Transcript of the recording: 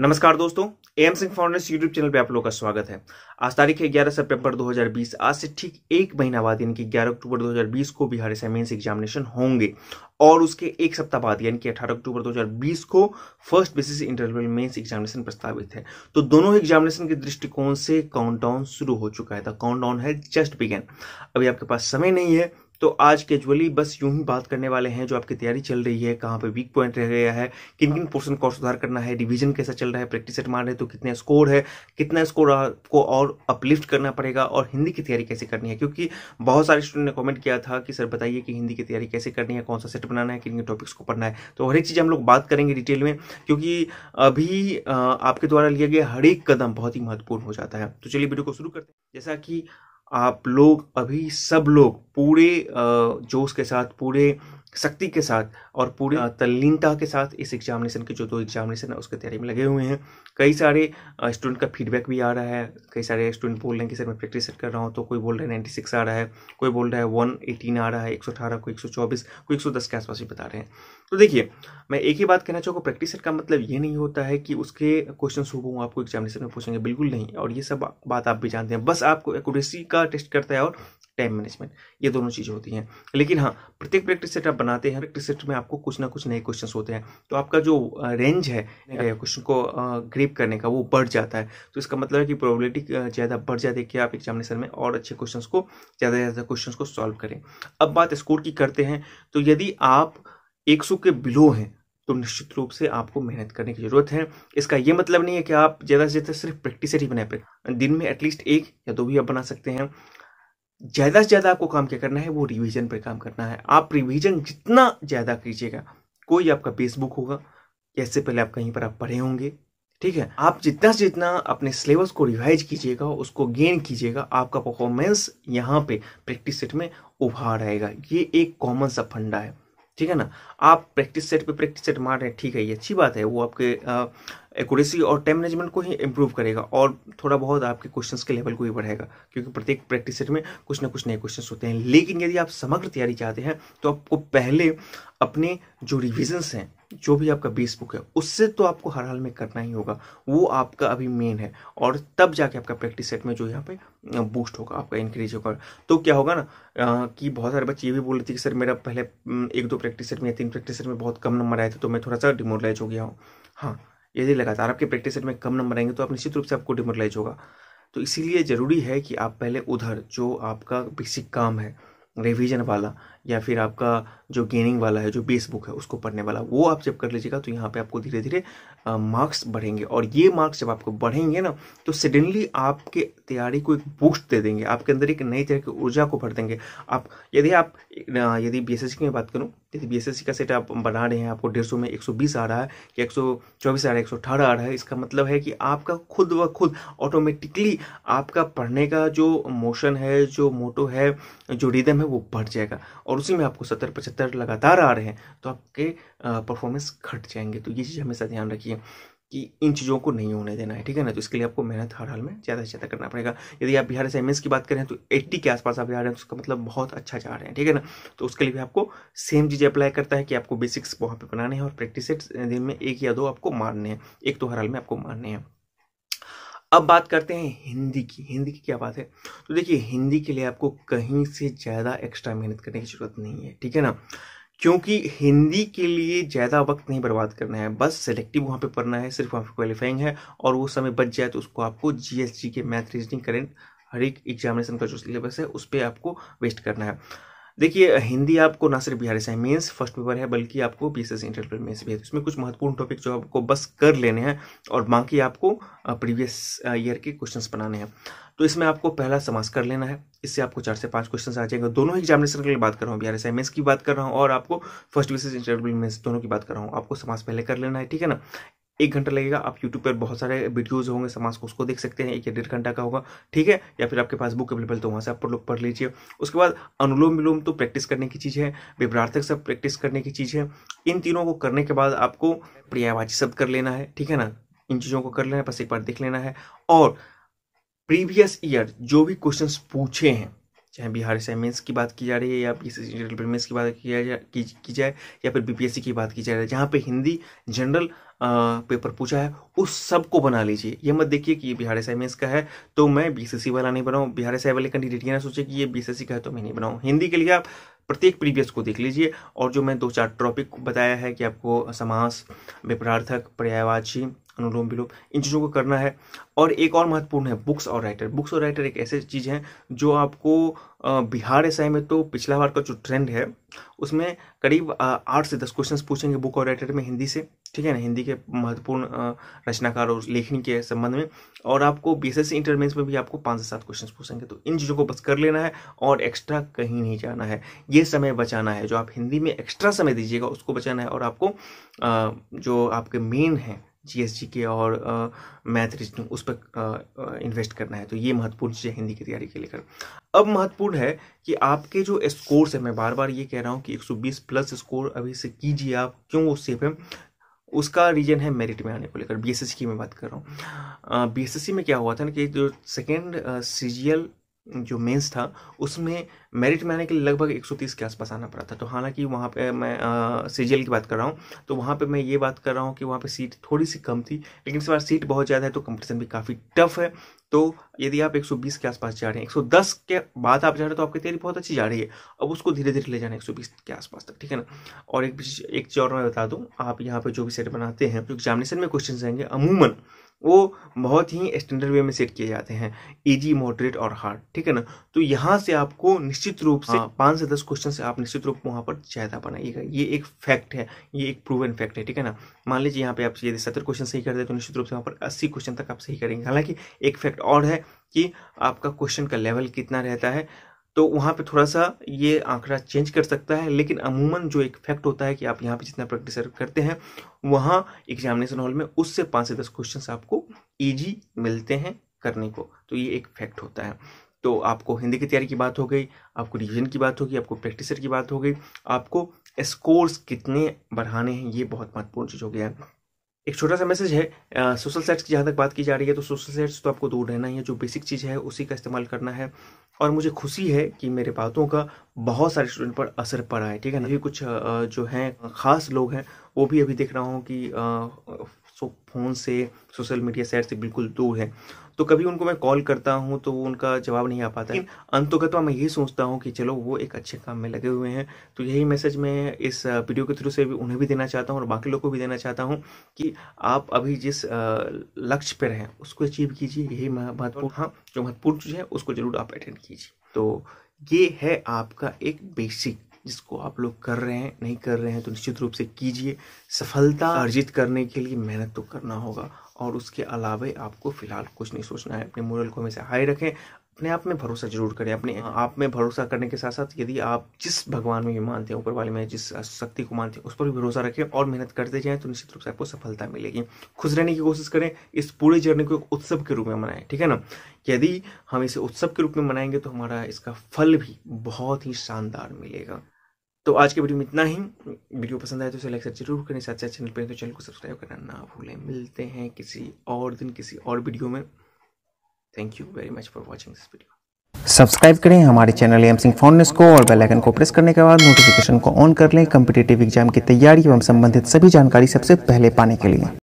नमस्कार दोस्तों M Singh founders YouTube channel पे आप लोगों का स्वागत है आज तारीख है 11 सितंबर 2020 आज से ठीक एक महीना बाद यानी कि 11 अक्टूबर 2020 को बिहार से मेन्स एग्जामिनेशन होंगे और उसके एक सप्ताह बाद यानी कि 18 अक्टूबर 2020 को first basis interval mains examination प्रस्तावित है तो दोनों एग्जामिनेशन के दृष्टिकोण से काउंटडाउन शुरू हो चुका है द काउंटडाउन है जस्ट बिगेन अभी आपके पास समय नहीं है तो आज कैजुअली बस यूं ही बात करने वाले हैं जो आपकी तैयारी चल रही है कहाँ पे वीक पॉइंट रह गया है किन किन पोर्सन को सुधार करना है डिवीजन कैसा चल रहा है प्रैक्टिस सेट मार रहे हैं तो कितने स्कोर है कितना स्कोर आपको और अपलिफ्ट करना पड़ेगा और हिंदी की तैयारी कैसे करनी है क्योंकि बहुत सारे स्टूडेंट ने कॉमेंट किया था कि सर बताइए कि हिंदी की तैयारी कैसे करनी है कौन सा सेट बनाना है किन किन टॉपिक्स को पढ़ना है तो हर एक चीज़ हम लोग बात करेंगे डिटेल में क्योंकि अभी आपके द्वारा लिया गया हर एक कदम बहुत ही महत्वपूर्ण हो जाता है तो चलिए वीडियो को शुरू करते हैं जैसा कि आप लोग अभी सब लोग पूरे जोश के साथ पूरे सख्ती के साथ और पूरी हाँ। तल्लीनता के साथ इस एग्जामिनेशन के जो दो एग्जामिनेशन है उसकी तैयारी में लगे हुए हैं कई सारे स्टूडेंट का फीडबैक भी आ रहा है कई सारे स्टूडेंट बोल रहे हैं कि सर मैं प्रैक्टिस सेट कर रहा हूँ तो कोई बोल रहा है नाइन्टी सिक्स आ रहा है कोई बोल रहा है वन एटीन आ रहा है एक सौ अठारह कोई एक सौ चौबीस कोई एक सौ दस के आसपास भी बता रहे हैं तो देखिए मैं एक ही बात कहना चाहूँगा प्रैक्टिस सेट का मतलब ये नहीं होता है कि उसके क्वेश्चन हों आपको एग्जामिनेशन में पूछेंगे बिल्कुल नहीं और ये सब बात आप भी जानते हैं बस आपको एक्यूरेसी का टेस्ट करता है और टाइम मैनेजमेंट ये दोनों चीज़ें होती हैं लेकिन हाँ प्रत्येक प्रैक्टिस सेट आप बनाते हैं प्रैक्टिस सेट में आपको कुछ ना कुछ नए क्वेश्चन होते हैं तो आपका जो रेंज है क्वेश्चन को ग्रेप करने का वो बढ़ जाता है तो इसका मतलब है कि प्रोबेबिलिटी ज़्यादा बढ़ जाती है कि आप एग्जामिनेशन में और अच्छे क्वेश्चन को ज़्यादा से ज़्यादा क्वेश्चन को सॉल्व करें अब बात स्कोर की करते हैं तो यदि आप एक के बिलो हैं तो निश्चित रूप से आपको मेहनत करने की ज़रूरत है इसका यह मतलब नहीं है कि आप ज़्यादा से ज़्यादा सिर्फ प्रैक्टिस ही बनाए दिन में एटलीस्ट एक या दो भी आप बना सकते हैं ज़्यादा से ज़्यादा आपको काम क्या करना है वो रिवीजन पर काम करना है आप रिवीजन जितना ज़्यादा कीजिएगा कोई आपका बेसबुक होगा इससे पहले आप कहीं पर आप पढ़े होंगे ठीक है आप जितना से जितना अपने सिलेबस को रिवाइज कीजिएगा उसको गेन कीजिएगा आपका परफॉर्मेंस यहाँ पे प्रैक्टिस सेट में उभार आएगा ये एक कॉमन सा फंडा है ठीक है ना आप प्रैक्टिस सेट पे प्रैक्टिस सेट मार रहे हैं ठीक है ये अच्छी बात है वो आपके एक्यूरेसी और टाइम मैनेजमेंट को ही इम्प्रूव करेगा और थोड़ा बहुत आपके क्वेश्चंस के लेवल को ही बढ़ाएगा क्योंकि प्रत्येक प्रैक्टिस सेट में कुछ ना कुछ नए क्वेश्चंस होते हैं लेकिन यदि आप समग्र तैयारी चाहते हैं तो आपको पहले अपने जो रिविजन्स हैं जो भी आपका बेस बुक है उससे तो आपको हर हाल में करना ही होगा वो आपका अभी मेन है और तब जाके आपका प्रैक्टिस सेट में जो यहाँ पे बूस्ट होगा आपका इंक्रीज होगा तो क्या होगा ना कि बहुत सारे बच्चे ये भी बोल रहे थे कि सर मेरा पहले एक दो प्रैक्टिस सेट में या तीन प्रैक्टिस सेट में बहुत कम नंबर आए थे तो मैं थोड़ा सा डिमोरलाइज हो गया हूँ हाँ यदि लगातार आपके प्रैक्टिस सेट में कम नंबर आएंगे तो आप निश्चित रूप से आपको डिमोरलाइज होगा तो इसीलिए ज़रूरी है कि आप पहले उधर जो आपका बेसिक काम है रिवीजन वाला या फिर आपका जो गेनिंग वाला है जो बेस बुक है उसको पढ़ने वाला वो आप जब कर लीजिएगा तो यहाँ पे आपको धीरे धीरे मार्क्स बढ़ेंगे और ये मार्क्स जब आपको बढ़ेंगे ना तो सडनली आपके तैयारी को एक बूस्ट दे देंगे आपके अंदर एक नई तरह की ऊर्जा को भर देंगे आप यदि आप यदि बी की बात करूँ यदि बी का सेट आप बना रहे हैं आपको डेढ़ में एक आ रहा है या एक आ रहा है एक आ रहा है इसका मतलब है कि आपका खुद व खुद ऑटोमेटिकली आपका पढ़ने का जो मोशन है जो मोटो है जो रिदम है वो बढ़ जाएगा और और उसी में आपको सत्तर पचहत्तर लगातार आ रहे हैं तो आपके परफॉर्मेंस घट जाएंगे तो ये चीज़ हमेशा ध्यान रखिए कि इन चीज़ों को नहीं होने देना है ठीक है ना तो इसके लिए आपको मेहनत हर हाल में ज़्यादा से ज़्यादा करना पड़ेगा यदि आप बिहार एस एम की बात करें तो 80 के आसपास आप जा रहे हैं तो उसका मतलब बहुत अच्छा जा रहे हैं ठीक है ना तो उसके लिए भी आपको सेम चीज़ें अप्लाई करता है कि आपको बेसिक्स वहाँ पर बनाने हैं और प्रैक्टिस दिन में एक या दो आपको मारने हैं एक तो हर हाल में आपको मारने हैं अब बात करते हैं हिंदी की हिंदी की क्या बात है तो देखिए हिंदी के लिए आपको कहीं से ज़्यादा एक्स्ट्रा मेहनत करने की ज़रूरत नहीं है ठीक है ना क्योंकि हिंदी के लिए ज़्यादा वक्त नहीं बर्बाद करना है बस सेलेक्टिव वहाँ पे पढ़ना है सिर्फ वहाँ पे क्वालिफाइंग है और वो समय बच जाए तो उसको आपको जी के मैथ रीजनिंग करेंट हर एक एग्जामिनेशन का जो सिलेबस है उस पर आपको वेस्ट करना है देखिए हिंदी आपको ना सिर्फ बिहार से मेंस फर्स्ट पेपर है बल्कि आपको बीएसएस इंटरव्यू मेंस भी है उसमें कुछ महत्वपूर्ण टॉपिक जो आपको बस कर लेने हैं और बाकी आपको प्रीवियस ईयर के क्वेश्चंस बनाने हैं तो इसमें आपको पहला समास कर लेना है इससे आपको चार से पांच क्वेश्चन आ जाएंगे दोनों एग्जामिनेशन के लिए बात कर रहा हूँ बिहार एस मेंस की बात कर रहा हूँ और आपको फर्स्ट बेसिस इंटरव्यू मेंस दोनों की बात कर रहा हूँ आपको समास पहले कर लेना है ठीक है ना एक घंटा लगेगा आप यूट्यूब पर बहुत सारे वीडियोज़ होंगे समाज को उसको देख सकते हैं एक या डेढ़ घंटा का होगा ठीक है या फिर आपके पास बुक अवेलेबल तो वहाँ से आप लोग पढ़ लीजिए उसके बाद अनुलोम विलोम तो प्रैक्टिस करने की चीज़ है विभ्रार्थक सब प्रैक्टिस करने की चीज़ है इन तीनों को करने के बाद आपको प्रियावाची शब्द कर लेना है ठीक है ना इन चीज़ों को कर लेना है बस एक बार देख लेना है और प्रीवियस ईयर जो भी क्वेश्चन पूछे हैं चाहे बिहार सेमेंस एम की बात की जा रही है या पी सी की बात की जाए की, जाए या फिर बीपीएससी की बात की जा रही है जहाँ पे हिंदी जनरल पेपर पूछा है उस सब को बना लीजिए ये मत देखिए कि ये बिहार एस एम का है तो मैं बीसीसी वाला नहीं बनाऊँ बिहार एस वाले कैंडिडेट ये ना सोचे कि ये बीसीसी का है तो मैं नहीं बनाऊँ हिंदी के लिए आप प्रत्येक प्रीवियस को देख लीजिए और जो मैं दो चार टॉपिक बताया है कि आपको समास विपरार्थक पर्यायवाची अनुलोम विलोम इन चीज़ों को करना है और एक और महत्वपूर्ण है बुक्स और राइटर बुक्स और राइटर एक ऐसे चीज़ हैं जो आपको बिहार एस में तो पिछला बार का जो ट्रेंड है उसमें करीब आठ से दस क्वेश्चंस पूछेंगे बुक और राइटर में हिंदी से ठीक है ना हिंदी के महत्वपूर्ण रचनाकार और लेखनी के संबंध में और आपको बी एस में भी आपको पाँच से सात क्वेश्चन पूछेंगे तो इन चीज़ों को बस कर लेना है और एक्स्ट्रा कहीं नहीं जाना है ये समय बचाना है जो आप हिंदी में एक्स्ट्रा समय दीजिएगा उसको बचाना है और आपको जो आपके मेन हैं जीएसजी के और मैथ रीजनिंग उस पर इन्वेस्ट करना है तो ये महत्वपूर्ण चीज़ें हिंदी की तैयारी के लेकर अब महत्वपूर्ण है कि आपके जो स्कोर्स है मैं बार बार ये कह रहा हूँ कि 120 प्लस स्कोर अभी से कीजिए आप क्यों वो सेफ है उसका रीजन है मेरिट में आने को लेकर बी की मैं बात कर रहा हूँ बी में क्या हुआ था ना कि जो सेकेंड सी जो मेंस था उसमें मेरिट में आने के लिए लगभग 130 के आसपास आना पड़ा था तो हालांकि वहाँ पे मैं सी की बात कर रहा हूँ तो वहाँ पे मैं ये बात कर रहा हूँ कि वहाँ पे सीट थोड़ी सी कम थी लेकिन इस बार सीट बहुत ज़्यादा है तो कंपटीशन भी काफ़ी टफ है तो यदि आप 120 के आसपास जा रहे हैं 110 के बाद आप जा रहे हैं तो आपकी तैयारी बहुत अच्छी जा रही है अब उसको धीरे धीरे ले जाना है के आसपास तक ठीक है ना और एक एक चीज़ और मैं बता दूँ आप यहाँ पर जो भी सेट बनाते हैं जो एग्जामिनेशन में क्वेश्चन आएंगे अमूमन वो बहुत ही स्टैंडर्ड वे में सेट किए जाते हैं इजी मॉडरेट और हार्ड ठीक है ना तो यहाँ से आपको निश्चित रूप से हाँ। पाँच से दस क्वेश्चन से आप निश्चित रूप वहाँ पर ज्यादा बनाइएगा ये एक फैक्ट है ये एक प्रूवन फैक्ट है ठीक है ना मान लीजिए यहाँ पे आप यदि सत्तर क्वेश्चन सही कर दे तो निश्चित रूप से वहाँ पर अस्सी क्वेश्चन तक आप सही करेंगे हालांकि एक फैक्ट और है कि आपका क्वेश्चन का लेवल कितना रहता है तो वहाँ पे थोड़ा सा ये आंकड़ा चेंज कर सकता है लेकिन अमूमन जो एक फैक्ट होता है कि आप यहाँ पे जितना प्रैक्टिस करते हैं वहाँ एग्जामिनेशन हॉल में उससे पाँच से दस क्वेश्चन आपको ईजी मिलते हैं करने को तो ये एक फैक्ट होता है तो आपको हिंदी की तैयारी की बात हो गई आपको रिविजन की बात होगी आपको प्रैक्टिसर की बात हो गई आपको स्कोर्स कितने बढ़ाने हैं ये बहुत महत्वपूर्ण चीज़ हो गया है एक छोटा सा मैसेज है सोशल साइट्स की जहाँ तक बात की जा रही है तो सोशल साइट्स तो आपको दूर रहना ही है जो बेसिक चीज़ है उसी का इस्तेमाल करना है और मुझे खुशी है कि मेरे बातों का बहुत सारे स्टूडेंट पर असर पड़ा है ठीक है ना अभी कुछ जो हैं ख़ास लोग हैं वो भी अभी देख रहा हूँ कि फ़ोन से सोशल मीडिया साइट से बिल्कुल दूर है तो कभी उनको मैं कॉल करता हूँ तो वो उनका जवाब नहीं आ पाता लेकिन अंतोगत्वा मैं यही सोचता हूँ कि चलो वो एक अच्छे काम में लगे हुए हैं तो यही मैसेज मैं इस वीडियो के थ्रू से भी उन्हें भी देना चाहता हूँ और बाकी लोग को भी देना चाहता हूँ कि आप अभी जिस लक्ष्य पर हैं उसको अचीव कीजिए यही महत्वपूर्ण हाँ जो महत्वपूर्ण चीज़ है उसको जरूर आप अटेंड कीजिए तो ये है आपका एक बेसिक जिसको आप लोग कर रहे हैं नहीं कर रहे हैं तो निश्चित रूप से कीजिए सफलता अर्जित करने के लिए मेहनत तो करना होगा और उसके अलावा आपको फिलहाल कुछ नहीं सोचना है अपने मोरल को हमेशा हाई रखें अपने आप में भरोसा जरूर करें अपने हाँ। आप में भरोसा करने के साथ साथ यदि आप जिस भगवान में भी मानते हैं ऊपर वाले में जिस शक्ति को मानते हैं उस पर भी भरोसा रखें और मेहनत करते जाएं तो निश्चित रूप से आपको सफलता मिलेगी खुश रहने की कोशिश करें इस पूरे जर्नी को एक उत्सव के रूप में मनाएं ठीक है ना यदि हम इसे उत्सव के रूप में मनाएंगे तो हमारा इसका फल भी बहुत ही शानदार मिलेगा तो आज के वीडियो में इतना ही वीडियो पसंद आए तो इसे लाइक शेयर जरूर करें साथ साथ चैनल पर तो चैनल को सब्सक्राइब करना ना भूलें मिलते हैं किसी और दिन किसी और वीडियो में thank you very much for watching this video subscribe करें हमारे चैनल एम सिंह फॉर्नेस को और बेल आइकन को प्रेस करने के बाद नोटिफिकेशन को ऑन कर लें कम्पिटेटिव एग्जाम की तैयारी एवं संबंधित सभी जानकारी सबसे पहले पाने के लिए